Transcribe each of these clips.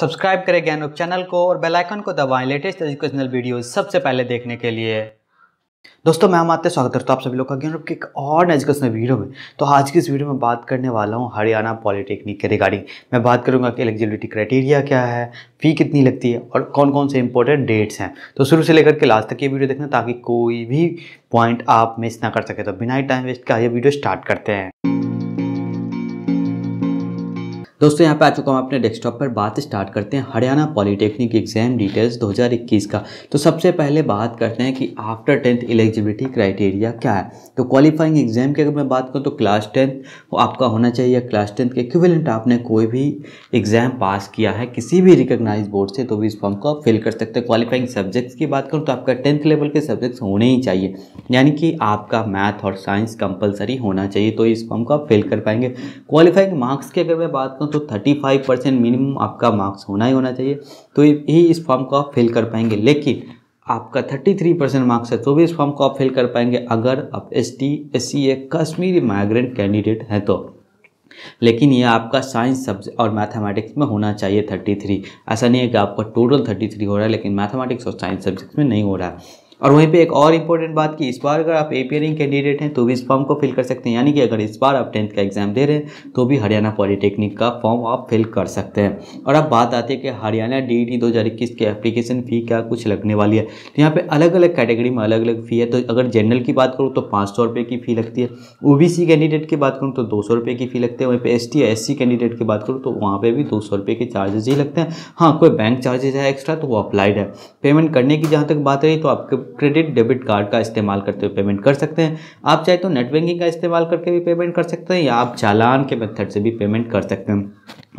subscribe करें ज्ञान रूप चैनल को और बेल आइकन को दबाएं लेटेस्ट एजुकेशनल वीडियोस सबसे पहले देखने के लिए दोस्तों मैं हम आते स्वागत करता हूँ आप सभी लोग का रूप के एक और एजुकेशनल वीडियो में तो आज की इस वीडियो में बात करने वाला हूँ हरियाणा पॉलिटेक्निक के रिगार्डिंग मैं बात करूँगा कि एलिजिबिलिटी क्राइटेरिया क्या है फ़ी कितनी लगती है और कौन कौन से इंपॉर्टेंट डेट्स हैं तो शुरू से लेकर के लास्ट तक ये वीडियो देखना ताकि कोई भी पॉइंट आप मिस ना कर सके तो बिना ही टाइम वेस्ट का ये वीडियो स्टार्ट करते हैं दोस्तों यहाँ पे आ चुका हूँ अपने डेस्कटॉप पर बात स्टार्ट करते हैं हरियाणा पॉलीटेक्निक एग्जाम डिटेल्स 2021 का तो सबसे पहले बात करते हैं कि आफ्टर टेंथ एलिजिबिलिटी क्राइटेरिया क्या है तो क्वालिफाइंग एग्जाम की अगर मैं बात करूँ तो क्लास टेंथ आपका होना चाहिए या क्लास टेंथ के इक्विवेलेंट आपने कोई भी एग्जाम पास किया है किसी भी रिकोगनाइज बोर्ड से तो भी इस फॉर्म को आप फिल कर सकते हैं क्वालिफाइंग सब्जेक्ट्स की बात करूँ तो आपका टेंथ लेवल के सब्जेक्ट्स होने ही चाहिए यानी कि आपका मैथ और साइंस कंपलसरी होना चाहिए तो इस फॉर्म को आप फिल कर पाएंगे क्वालिफाइंग मार्क्स की अगर मैं बात करूँ तो 35 परसेंट मिनिमम आपका मार्क्स होना ही होना चाहिए तो ही इस फॉर्म को आप फिल कर पाएंगे लेकिन आपका 33 परसेंट मार्क्स है तो भी इस फॉर्म को आप फिल कर पाएंगे अगर आप S T S C A Kashmiri migrant candidate हैं तो लेकिन ये आपका साइंस सब्जेक्ट और मैथमेटिक्स में होना चाहिए 33 ऐसा नहीं है कि आपका टोटल 33 हो रहा है लेकिन मैथमेटिक्स और साइंस सब्जेक्ट में नहीं हो रहा है और वहीं पे एक और इम्पोर्टेंट बात कि इस बार अगर आप एपियरिंग कैंडिडेट हैं तो भी इस फॉर्म को फिल कर सकते हैं यानी कि अगर इस बार आप टेंथ का एग्जाम दे रहे हैं तो भी हरियाणा पॉलिटेक्निक का फॉर्म आप फिल कर सकते हैं और अब बात आती है कि हरियाणा डी ई e दो की एप्लीकेशन फ़ी क्या कुछ लगने वाली है तो यहाँ पर अलग अलग कैटेगरी में अलग अलग फ़ी है तो अगर जनरल की बात करूँ तो पाँच सौ रुपये की फ़ी लगती है ओ बी सी कैंडिडेट की बात करूँ तो दो सौ रुपये की फ़ी लगती है वहीं पर S T S C candidate की बात करूँ तो वहाँ पर भी दो सौ रुपये के चार्जेज ही लगते हैं हाँ कोई बैंक चार्जेज है एक्स्ट्रा तो वो अप्लाइड है पेमेंट करने की जहाँ तक बात रही तो आपके क्रेडिट डेबिट कार्ड का इस्तेमाल करते हुए पेमेंट कर सकते हैं आप चाहे तो नेट बैंकिंग का इस्तेमाल करके भी पेमेंट कर सकते हैं या आप चालान के मेथड से भी पेमेंट कर सकते हैं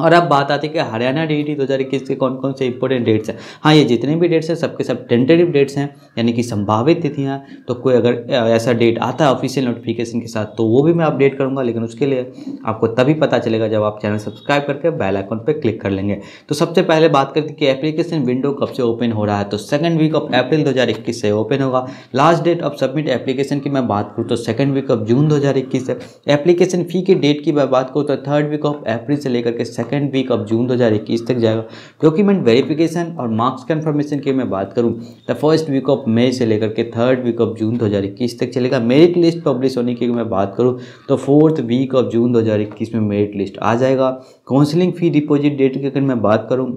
और अब बात आती है कि हरियाणा डी दो हज़ार इक्कीस के कौन कौन से इंपॉर्टेंट डेट्स हैं हाँ ये जितने भी डेट्स हैं सबके सब टेंटेटिव डेट्स हैं यानी कि संभावित तिथियाँ तो कोई अगर ऐसा डेट आता है ऑफिशियल नोटिफिकेशन के साथ तो वो भी मैं अपडेट करूँगा लेकिन उसके लिए आपको तभी पता चलेगा जब आप चैनल सब्सक्राइब करके बैल आइकॉन पर क्लिक कर लेंगे तो सबसे पहले बात करते कि एप्लीकेशन विंडो कब से ओपन हो रहा है तो सेकेंड वीक ऑफ अप्रैल दो से ओपन होगा last date of submit application की मैं बात करूँ तो सेकेंड वीक ऑफ जून दो से एप्लीकेशन फ़ी की डेट की मैं बात करूँ तो थर्ड वीक ऑफ अप्रैल से लेकर के सेकेंड वीक ऑफ जून 2021 तक जाएगा डॉक्यूमेंट वेरिफिकेशन और मार्क्स कन्फर्मेशन की मैं बात करूँ तो फर्स्ट वीक ऑफ मई से लेकर के थर्ड वीक ऑफ जून 2021 तक चलेगा मेरिट लिस्ट पब्लिश होने की मैं बात करूँ तो फोर्थ वीक ऑफ जून 2021 में मेरिट लिस्ट आ जाएगा काउंसिलिंग फी डिपॉजिट डेट की अगर मैं बात करूँ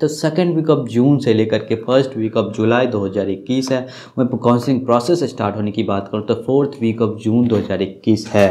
तो सेकेंड वीक ऑफ जून से लेकर के फर्स्ट वीक ऑफ जुलाई 2021 है मैं काउंसलिंग प्रोसेस स्टार्ट होने की बात करूँ तो फोर्थ वीक ऑफ जून 2021 है